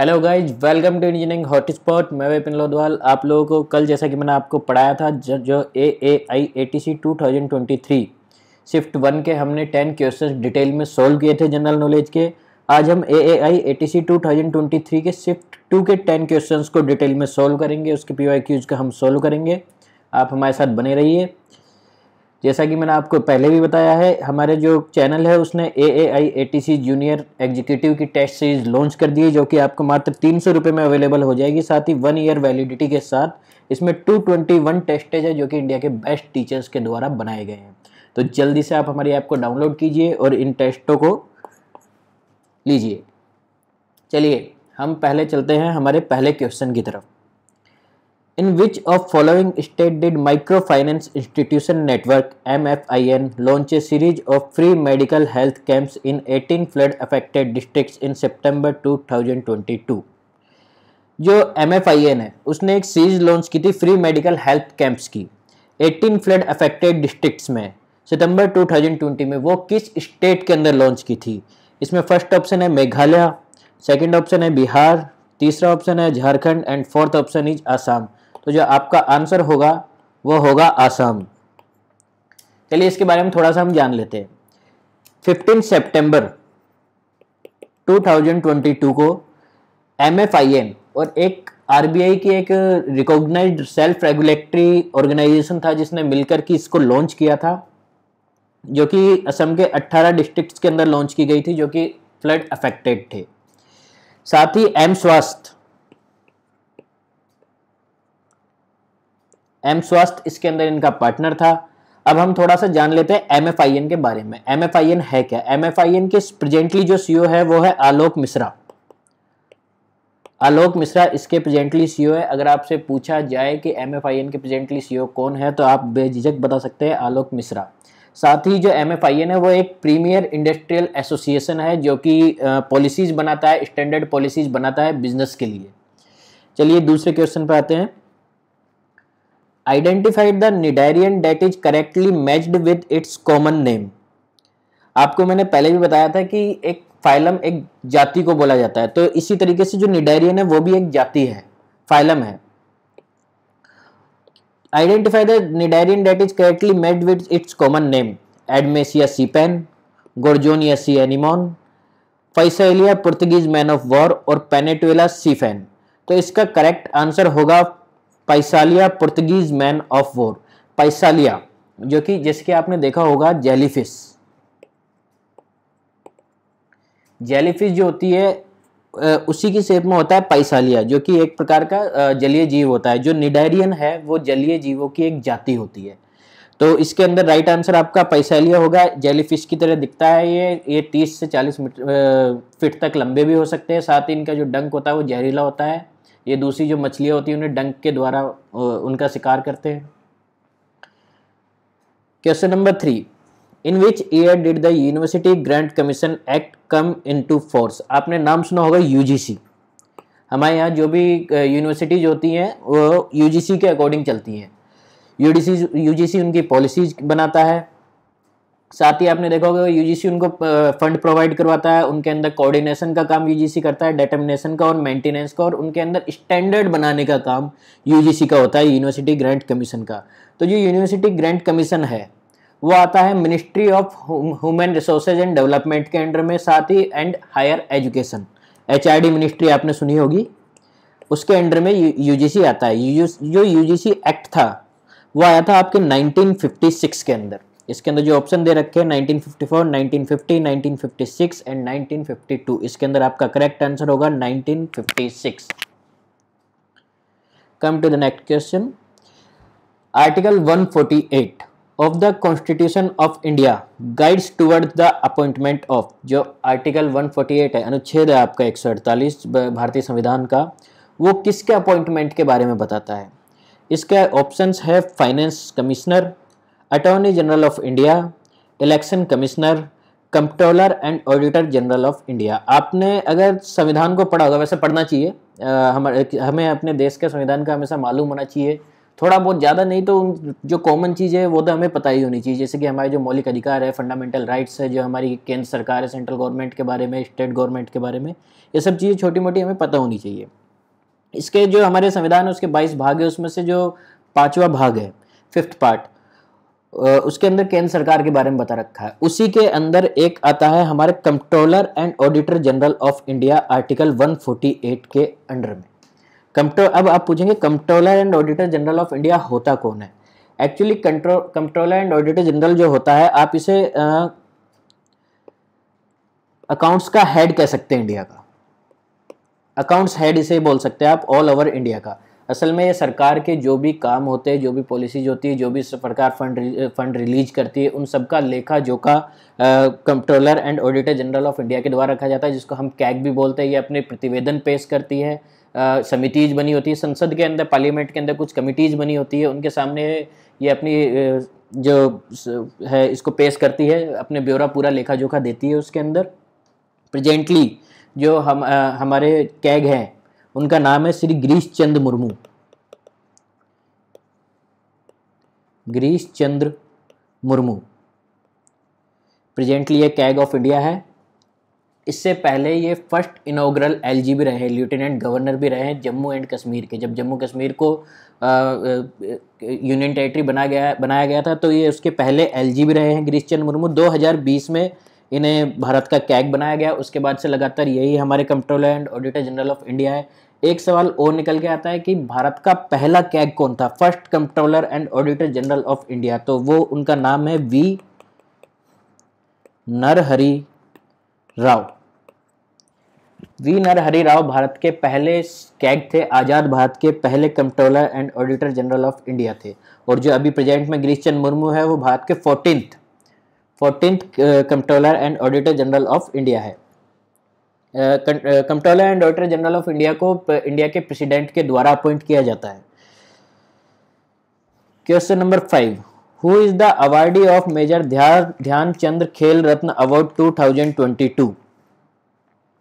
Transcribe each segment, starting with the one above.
Hello guys welcome to engineering hot spot मैं विपिन लोधवाल आप लोगों को कल जैसा कि मैंने आपको पढ़ाया था जो A A I A T C two thousand twenty three shift one के हमने टेन क्वेश्चन डिटेल में सॉल्व किए थे जनरल नॉलेज के आज हम A A I A T C two thousand twenty three के शिफ्ट टू के टेन क्वेश्चन को डिटेल में सॉल्व करेंगे उसके पी वाई क्यूज का हम सॉल्व करेंगे आप हमारे साथ बने रहिए जैसा कि मैंने आपको पहले भी बताया है हमारे जो चैनल है उसने A A I A T C junior executive की टेस्ट सीरीज लॉन्च कर दी है जो कि आपको मात्र तीन सौ रुपये में अवेलेबल हो जाएगी साथ ही वन ईयर वैलिडिटी के साथ इसमें टू ट्वेंटी वन टेस्टेज है जो कि इंडिया के बेस्ट टीचर्स के द्वारा बनाए गए हैं तो जल्दी से आप हमारी ऐप को डाउनलोड कीजिए और इन टेस्टों को लीजिए चलिए हम पहले चलते हैं हमारे पहले क्वेश्चन की तरफ in which of following state did micro finance institution network M F I N launch a series of free medical health camps in eighteen flood affected district in September two thousand twenty two जो M F I N है उसने एक series launch की थी free medical health camps की eighteen flood affected districts में सितंबर to thousand twenty में वो किस स्टेट के अंदर लॉन्च की थी इसमें फर्स्ट ऑप्शन है मेघालय सेकेंड ऑप्शन है बिहार तीसरा ऑप्शन है Jharkhand and fourth option is Assam तो जो आपका आंसर होगा वो होगा आसाम चलिए इसके बारे में थोड़ा सा हम जान लेते हैं 15 सितंबर 2022 को एम और एक आरबीआई की एक रिकॉग्नाइज्ड सेल्फ रेगुलेटरी ऑर्गेनाइजेशन था जिसने मिलकर की इसको लॉन्च किया था जो कि असम के 18 डिस्ट्रिक्ट्स के अंदर लॉन्च की गई थी जो कि फ्लड अफेक्टेड थे साथ ही एम स्वास्थ्य एम स्वास्थ्य इसके अंदर इनका पार्टनर था अब हम थोड़ा सा जान लेते हैं एम के बारे में एम है क्या एम के प्रेजेंटली जो सीईओ e है वो है आलोक मिश्रा आलोक मिश्रा इसके प्रेजेंटली सीईओ e है अगर आपसे पूछा जाए कि एम के प्रेजेंटली सीईओ e कौन है तो आप बेझिझक बता सकते हैं आलोक मिश्रा साथ ही जो एम है वो एक प्रीमियर इंडस्ट्रियल एसोसिएशन है जो कि पॉलिसीज बनाता है स्टैंडर्ड पॉलिसीज बनाता है बिजनेस के लिए चलिए दूसरे क्वेश्चन पर आते हैं identified the cnidarian that is correctly matched with its common name आपको मैंने पहले भी बताया था कि एक फाइलम एक जाति को बोला जाता है तो इसी तरीके से जो निडेरियन है वो भी एक जाति है फाइलम है identify the cnidarian that is correctly matched with its common name Adamsia sea pen Gorgonia sea anemone Physalia Portuguese man of war और पेनेटुएला सीफेन तो इसका करेक्ट आंसर होगा Physalia Portuguese man of war Physalia जो कि जैसे कि आपने देखा होगा जेलीफिश जेलीफिश जो होती है उसी की शेप में होता है पैसालिया जो कि एक प्रकार का जलीय जीव होता है जो निडेरियन है वो जलीय जीवों की एक जाति होती है तो इसके अंदर राइट आंसर आपका पैसालिया होगा जेलीफिश की तरह दिखता है ये ये 30 से 40 फिट तक लंबे भी हो सकते हैं साथ ही इनका जो डंक होता है वो जहरीला होता है ये दूसरी जो मछलियाँ होती हैं उन्हें डंक के द्वारा उनका शिकार करते हैं question number three in which year did the university grants commission act come into force आपने नाम सुना होगा यूजीसी हमारे यहाँ जो भी यूनिवर्सिटीज होती हैं वो यूजीसी के अकॉर्डिंग चलती हैं यूडीसी यूजीसी उनकी पॉलिसीज बनाता है साथ ही आपने देखा होगा यूजीसी उनको फंड प्रोवाइड करवाता है उनके अंदर कोऑर्डिनेशन का काम यूजीसी करता है डेटमिनेशन का और मेंटेनेंस का और उनके अंदर स्टैंडर्ड बनाने का काम यूजीसी का होता है यूनिवर्सिटी ग्रांट कमीशन का तो जो यूनिवर्सिटी ग्रांट कमीशन है वो आता है ministry of human resources and development के अंडर में साथ ही and higher education H ministry आपने सुनी होगी उसके अंडर में यू आता है जो यू एक्ट था वो आया था आपके नाइनटीन के अंदर इसके अंदर जो ऑप्शन दे रखे हैं 1954, 1950, 1956 एंड 1952 इसके अंदर आपका करेक्ट आंसर होगा 1956 come to the next question article 148 of the constitution of India guides toward the appointment of जो आर्टिकल 148 है अनुच्छेद है आपका एक भारतीय संविधान का वो किसके अपॉइंटमेंट के बारे में बताता है इसके ऑप्शंस है finance commissioner attorney general of India election commissioner comptroller and auditor general of India आपने अगर संविधान को पढ़ा होगा वैसे पढ़ना चाहिए हमारे हमें अपने देश के संविधान का हमेशा मालूम होना चाहिए थोड़ा बहुत ज़्यादा नहीं तो जो कॉमन चीज़ है वो तो हमें पता ही होनी चाहिए जैसे कि हमारे जो मौलिक अधिकार है फंडामेंटल राइट्स है जो हमारी केंद्र सरकार है सेंट्रल गवर्नमेंट के बारे में स्टेट गवर्नमेंट के बारे में ये सब चीज़ें छोटी मोटी हमें पता होनी चाहिए इसके जो हमारे संविधान है उसके बाईस भाग है उसमें से जो पाँचवा भाग है फिफ्थ पार्ट उसके अंदर केंद्र सरकार के बारे में बता रखा है उसी के अंदर एक आता है हमारे controller and auditor general of India article 148 के अंडर में कंट्रो अब आप पूछेंगे controller and auditor general of India होता कौन है actually controller and auditor general जो होता है आप इसे अकाउंट्स का हेड कह सकते हैं इंडिया का अकाउंट्स हेड इसे बोल सकते हैं आप ऑल ओवर इंडिया का असल में ये सरकार के जो भी काम होते हैं जो भी पॉलिसीज होती है जो भी सरकार फंड फंड रिलीज करती है उन सबका लेखा जोखा controller and auditor general of India के द्वारा रखा जाता है जिसको हम कैग भी बोलते हैं ये अपने प्रतिवेदन पेश करती है समितिज बनी होती है संसद के अंदर पार्लियामेंट के अंदर कुछ कमिटीज बनी होती है उनके सामने ये अपनी जो है इसको पेश करती है अपने ब्यौरा पूरा लेखा जोखा देती है उसके अंदर प्रजेंटली जो हम आ, हमारे कैग हैं उनका नाम है श्री गिरीश चंद्र मुर्मू गिरीश चंद्र मुर्मू प्रेजेंटली ये कैग ऑफ इंडिया है इससे पहले ये फर्स्ट इनोग्रल जी भी रहे लेफ्टिनेंट गवर्नर भी रहे जम्मू एंड कश्मीर के जब जम्मू कश्मीर को यूनियन टेरिटरी बना गया बनाया गया था तो ये उसके पहले जी भी रहे हैं गिरीश चंद्र मुर्मू 2020 में इन्हें भारत का कैग बनाया गया उसके बाद से लगातार यही हमारे controller and auditor general of India है एक सवाल और निकल के आता है कि भारत का पहला कैग कौन था first controller and auditor general of India तो वो उनका नाम है वी नरहरी राव वी नरहरी राव भारत के पहले कैग थे आज़ाद भारत के पहले controller and auditor general of India थे और जो अभी प्रेजेंट में गिरीश चंद मुर्मू है वो भारत के fourteen fourteen controller and auditor general of India है controller and auditor general of India को इंडिया के प्रेसिडेंट के द्वारा अपॉइंट किया जाता है question number five who is the awardee of major Dhyan Chand Khel Ratna award 2022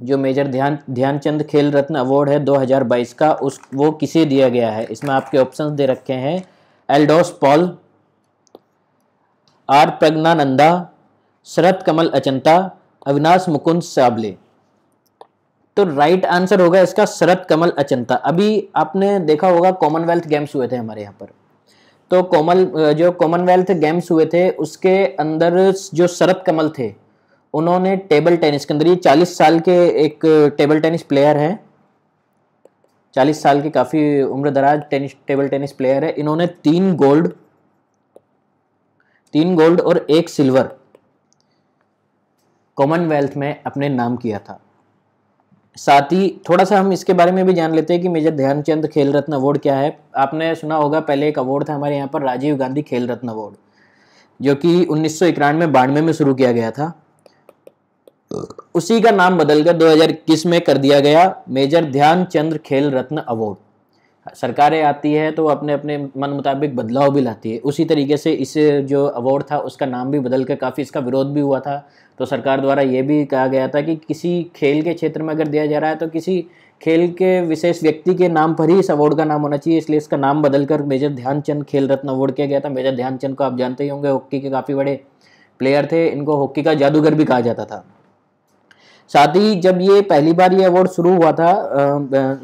जो मेजर ध्यान ध्यानचंद खेल रत्न अवार्ड है 2022 का उस वो किसे दिया गया है इसमें आपके ऑप्शंस दे रखे हैं एल्डोस पॉल आर प्रज्ञानंदा शरत कमल अचंता अविनाश मुकुंद साबले तो राइट आंसर होगा इसका शरत कमल अचंता अभी आपने देखा होगा कॉमनवेल्थ गेम्स हुए थे हमारे यहाँ पर तो कॉमन जो कॉमनवेल्थ गेम्स हुए थे उसके अंदर जो शरत कमल थे उन्होंने टेबल टेनिस के अंदर ये चालीस साल के एक टेबल टेनिस प्लेयर हैं चालीस साल के काफ़ी उम्र दराज टेनिस टेबल टेनिस प्लेयर है इन्होंने तीन गोल्ड तीन गोल्ड और एक सिल्वर कॉमनवेल्थ में अपने नाम किया था साथ ही थोड़ा सा हम इसके बारे में भी जान लेते हैं कि मेजर ध्यानचंद खेल रत्न अवार्ड क्या है आपने सुना होगा पहले एक अवार्ड था हमारे यहाँ पर राजीव गांधी खेल रत्न अवार्ड जो कि उन्नीस सौ इक्यानवे बानवे में शुरू किया गया था उसी का नाम बदलकर 2021 में कर दिया गया मेजर ध्यानचंद खेल रत्न अवार्ड सरकारें आती है तो अपने अपने मन मुताबिक बदलाव भी लाती है उसी तरीके से इस जो अवार्ड था उसका नाम भी बदल कर काफ़ी इसका विरोध भी हुआ था तो सरकार द्वारा ये भी कहा गया था कि किसी खेल के क्षेत्र में अगर दिया जा रहा है तो किसी खेल के विशेष व्यक्ति के नाम पर ही इस अवार्ड का नाम होना चाहिए इसलिए इसका नाम बदलकर मेजर ध्यानचंद खेल रत्न अवार्ड किया गया था मेजर ध्यानचंद को आप जानते ही होंगे हॉकी के काफ़ी बड़े प्लेयर थे इनको हॉकी का जादूगर भी कहा जाता था साथ ही जब ये पहली बार ये अवार्ड शुरू हुआ था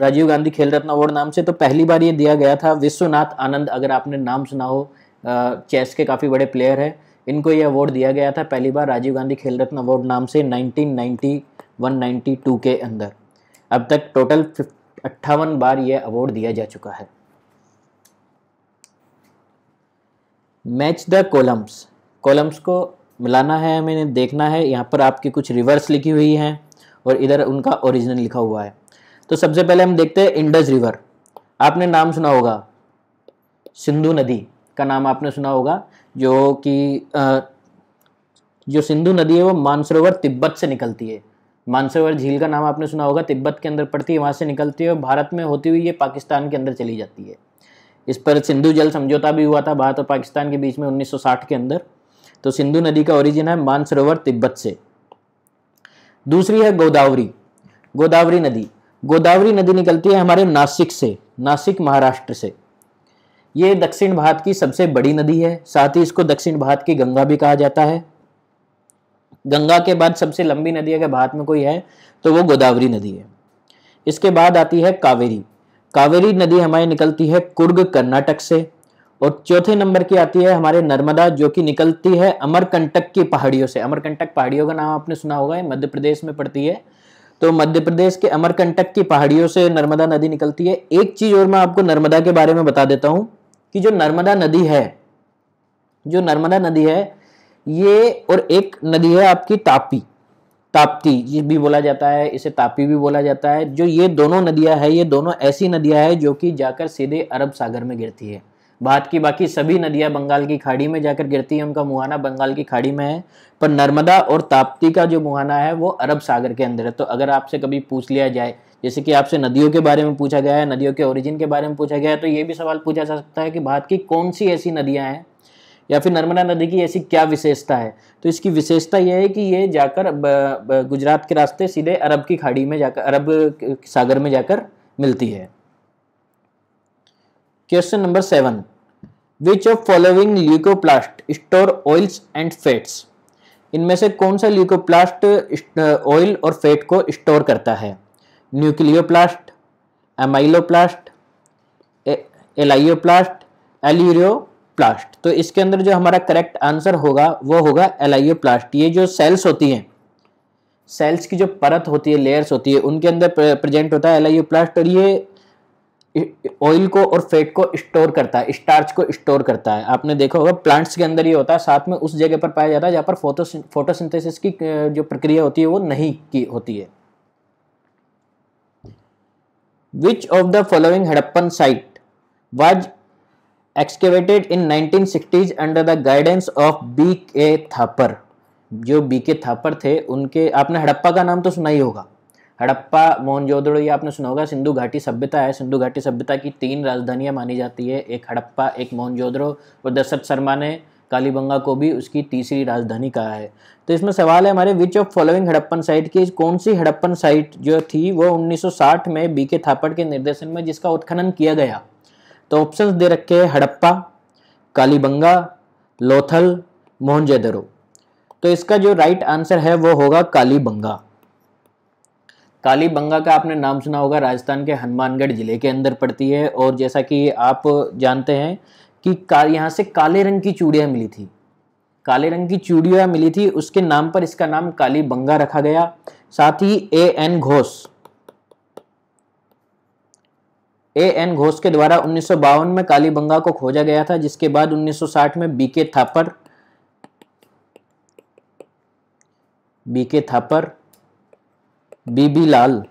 राजीव गांधी खेल रत्न अवार्ड नाम से तो पहली बार ये दिया गया था विश्वनाथ आनंद अगर आपने नाम सुना हो चेस के काफ़ी बड़े प्लेयर हैं इनको ये अवार्ड दिया गया था पहली बार राजीव गांधी खेल रत्न अवार्ड नाम से 1991 टू के अंदर अब तक टोटल अट्ठावन बार यह अवार्ड दिया जा चुका है मैच द कोलम्स कोलम्स को मिलाना है हमें देखना है यहाँ पर आपकी कुछ रिवर्स लिखी हुई हैं और इधर उनका ओरिजिनल लिखा हुआ है तो सबसे पहले हम देखते हैं इंडस रिवर आपने नाम सुना होगा सिंधु नदी का नाम आपने सुना होगा जो कि जो सिंधु नदी है वो मानसरोवर तिब्बत से निकलती है मानसरोवर झील का नाम आपने सुना होगा तिब्बत के अंदर पड़ती है वहाँ से निकलती है और भारत में होती हुई ये पाकिस्तान के अंदर चली जाती है इस पर सिंधु जल समझौता भी हुआ था भारत और पाकिस्तान के बीच में 1960 के अंदर तो सिंधु नदी का ओरिजिन है मानसरोवर तिब्बत से दूसरी है गोदावरी गोदावरी नदी गोदावरी नदी निकलती है हमारे नासिक से नासिक महाराष्ट्र से ये दक्षिण भारत की सबसे बड़ी नदी है साथ ही इसको दक्षिण भारत की गंगा भी कहा जाता है गंगा के बाद सबसे लंबी नदी अगर भारत में कोई है तो वो गोदावरी नदी है इसके बाद आती है कावेरी कावेरी नदी हमारी निकलती है कुर्ग कर्नाटक से और चौथे नंबर की आती है हमारे नर्मदा जो कि निकलती है अमरकंटक की पहाड़ियों से अमरकंटक पहाड़ियों का नाम आपने सुना होगा मध्य प्रदेश में पड़ती है तो मध्य प्रदेश के अमरकंटक की पहाड़ियों से नर्मदा नदी निकलती है एक चीज और मैं आपको नर्मदा के बारे में बता देता हूं कि जो नर्मदा नदी है जो नर्मदा नदी है ये और एक नदी है आपकी तापी ताप्ती ये भी बोला जाता है इसे तापी भी बोला जाता है जो ये दोनों नदियां है ये दोनों ऐसी नदियां है जो कि जाकर सीधे अरब सागर में गिरती है भारत की बाकी सभी नदियां बंगाल की खाड़ी में जाकर गिरती हैं उनका मुहाना बंगाल की खाड़ी में है पर नर्मदा और ताप्ती का जो मुहाना है वो अरब सागर के अंदर है तो अगर आपसे कभी पूछ लिया जाए जैसे कि आपसे नदियों के बारे में पूछा गया है नदियों के ओरिजिन के बारे में पूछा गया है तो ये भी सवाल पूछा जा सकता है कि भारत की कौन सी ऐसी नदियाँ हैं या फिर नर्मदा नदी की ऐसी क्या विशेषता है तो इसकी विशेषता यह है कि ये जाकर गुजरात के रास्ते सीधे अरब की खाड़ी में जाकर अरब सागर में जाकर मिलती है question number seven which of following leucoplast store oils and fats इनमें से कौन सा ल्यूकोप्लास्ट ऑयल और फैट को स्टोर करता है न्यूक्लियोप्लास्ट एमाइलोप्लास्ट एलाइयोप्लास्ट एल्यूरियोप्लास्ट तो इसके अंदर जो हमारा करेक्ट आंसर होगा वो होगा एलाइयोप्लास्ट ये जो सेल्स होती हैं सेल्स की जो परत होती है लेयर्स होती है उनके अंदर प्रेजेंट होता है एलाइयोप्लास्ट और ये ऑयल को और फैट को स्टोर करता है स्टार्च को स्टोर करता है आपने देखा होगा प्लांट्स के अंदर ही होता है साथ में उस जगह पर पाया जाता है जहाँ पर फोटो फोटोसिंथेसिस की जो प्रक्रिया होती है वो नहीं की होती है which of the following Harappan site was excavated in 1960s under the guidance of B K Thapar जो बी के थापर थे उनके आपने हड़प्पा का नाम तो सुना ही होगा हड़प्पा मोहनजोदड़ो ये आपने सुना होगा सिंधु घाटी सभ्यता है सिंधु घाटी सभ्यता की तीन राजधानियाँ मानी जाती है एक हड़प्पा एक मोहनजोदड़ो और दशरथ शर्मा ने कालीबंगा को भी उसकी तीसरी राजधानी कहा है तो इसमें सवाल है हमारे which of following Harappan site की कौन सी हड़प्पन साइट जो थी वो 1960 में बीके थापड़ के निर्देशन में जिसका उत्खनन किया गया तो ऑप्शंस दे रखे हैं हड़प्पा कालीबंगा लोथल मोहनजेदरो तो इसका जो राइट आंसर है वो होगा कालीबंगा कालीबंगा का आपने नाम सुना होगा राजस्थान के हनुमानगढ़ ज़िले के अंदर पड़ती है और जैसा कि आप जानते हैं कि का यहाँ से काले रंग की चूड़ियाँ मिली थी काले रंग की चूड़ियाँ मिली थी उसके नाम पर इसका नाम काली बंगा रखा गया साथ ही A N Ghosh A N Ghosh के द्वारा उन्नीस में काली बंगा को खोजा गया था जिसके बाद 1960 में B K Thapar B K Thapar B B Lal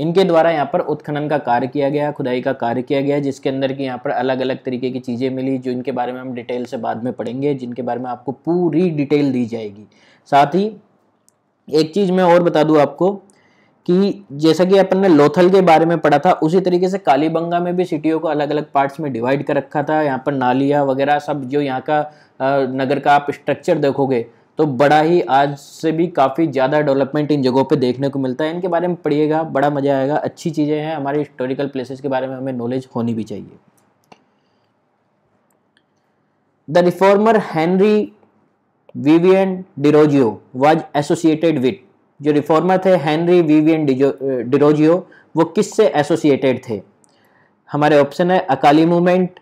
इनके द्वारा यहाँ पर उत्खनन का कार्य किया गया खुदाई का कार्य किया गया जिसके अंदर की यहाँ पर अलग अलग तरीके की चीज़ें मिली जो इनके बारे में हम डिटेल से बाद में पढ़ेंगे जिनके बारे में आपको पूरी डिटेल दी जाएगी साथ ही एक चीज़ मैं और बता दूँ आपको कि जैसा कि अपन ने लोथल के बारे में पढ़ा था उसी तरीके से कालीबंगा में भी सिटियों को अलग अलग पार्ट्स में डिवाइड कर रखा था यहाँ पर नालिया वगैरह सब जो यहाँ का नगर का आप स्ट्रक्चर देखोगे तो बड़ा ही आज से भी काफ़ी ज़्यादा डेवलपमेंट इन जगहों पे देखने को मिलता है इनके बारे में पढ़िएगा बड़ा मज़ा आएगा अच्छी चीज़ें हैं हमारे हिस्टोरिकल प्लेसेस के बारे में हमें नॉलेज होनी भी चाहिए the reformer Henry Vivian Derozio was associated with जो रिफॉर्मर थे हैंनरी विवियन डिरोजियो वो किससे एसोसिएटेड थे हमारे ऑप्शन है Akali movement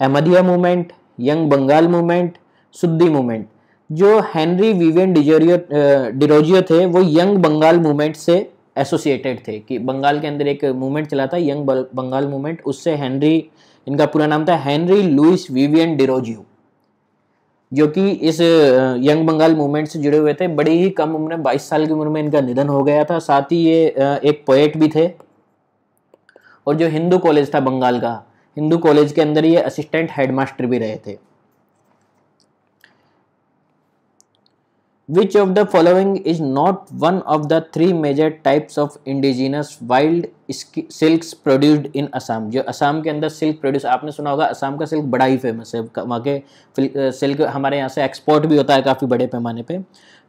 Ahmadiya movement young Bengal movement Shuddhi movement जो हेनरी विवेन डिजोरियो डिरोजियो थे वो यंग बंगाल मूवमेंट से एसोसिएटेड थे कि बंगाल के अंदर एक मूवमेंट चला था यंग बंगाल मूवमेंट उससे हेनरी इनका पूरा नाम था हेनरी लुइस विवियन डिरोजियो जो कि इस यंग बंगाल मूवमेंट से जुड़े हुए थे बड़ी ही कम उम्र में बाईस साल की उम्र में इनका निधन हो गया था साथ ही ये एक पोएट भी थे और जो हिंदू कॉलेज था बंगाल का हिंदू कॉलेज के अंदर ये असिस्टेंट हेडमास्टर भी रहे थे Which of the following is not one of the three major types of indigenous wild silks produced in Assam? जो असम के अंदर सिल्क प्रोड्यूस आपने सुना होगा असम का सिल्क बड़ा ही फेमस है वहाँ के सिल्क हमारे यहाँ से एक्सपोर्ट भी होता है काफ़ी बड़े पैमाने पर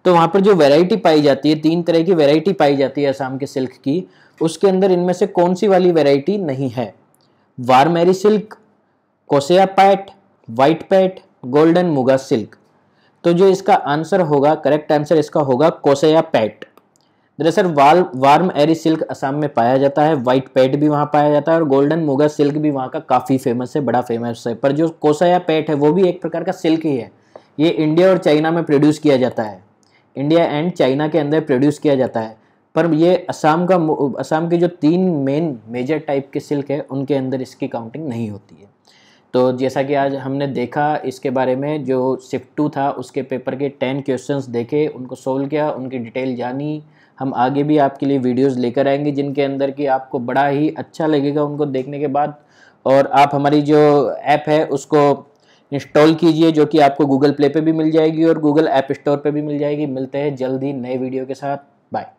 तो वहाँ पर जो वेराइटी पाई जाती है तीन तरह की वेराइटी पाई जाती है असम के सिल्क की उसके अंदर इनमें से कौन सी वाली वेराइटी नहीं है वारमेरी सिल्क कोसिया Paat white Paat golden Muga silk तो जो इसका आंसर होगा करेक्ट आंसर इसका होगा कोसेया पैट दरअसल वाल वार्म एरी सिल्क असम में पाया जाता है वाइट पैट भी वहाँ पाया जाता है और गोल्डन मोगा सिल्क भी वहाँ का काफ़ी फेमस है बड़ा फेमस है पर जो कोसाया पैट है वो भी एक प्रकार का सिल्क ही है ये इंडिया और चाइना में प्रोड्यूस किया जाता है इंडिया एंड चाइना के अंदर प्रोड्यूस किया जाता है पर ये असम का असम के जो तीन मेन मेजर टाइप के सिल्क है उनके अंदर इसकी काउंटिंग नहीं होती है तो जैसा कि आज हमने देखा इसके बारे में जो शिफ्ट टू था उसके पेपर के टेन क्वेश्चंस देखे उनको सोल्व किया उनकी डिटेल जानी हम आगे भी आपके लिए वीडियोस लेकर आएंगे जिनके अंदर कि आपको बड़ा ही अच्छा लगेगा उनको देखने के बाद और आप हमारी जो ऐप है उसको इंस्टॉल कीजिए जो कि आपको गूगल प्ले पर भी मिल जाएगी और गूगल ऐप स्टोर पर भी मिल जाएगी मिलते हैं जल्द ही नए वीडियो के साथ बाय